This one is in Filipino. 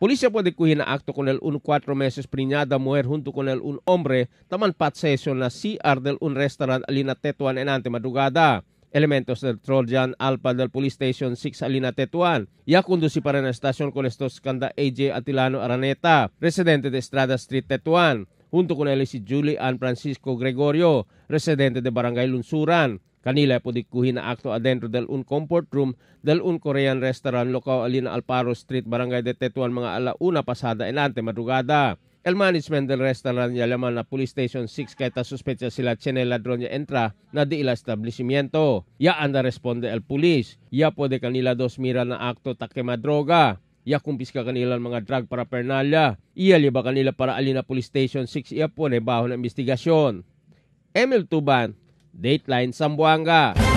Policía puede cuir na acto con el un cuatro meses priñada mujer junto con el un hombre taman pat session na CR del un restaurant alina Tetuan enante madrugada. Elementos del Trojan Alpa del Police Station 6 Alina Tetuan. Ya conduci para na estasyon con estos kanda AJ Atilano Araneta, residente de Estrada Street Tetuan, junto con él si Julie Ann Francisco Gregorio, residente de Barangay Lunsuran. Kanila pudi kuhin na akto adentro del un comfort room del un Korean restaurant lokaw alin Alparo Street, Barangay de Tetuan mga alauna pasada ante madrugada. El management del restaurant yalaman na police station 6 kaya suspecha sila chene ladron ya entra na di ila establecimiento. Ya anda responde el police. Ya de kanila dos mira na akto takema droga. Ya kumpiska kanila mga drug para pernalya. Iya liba kanila para alin na police station 6 ya po na baho na investigasyon. Emil Tuban, Dateline Sambuanga.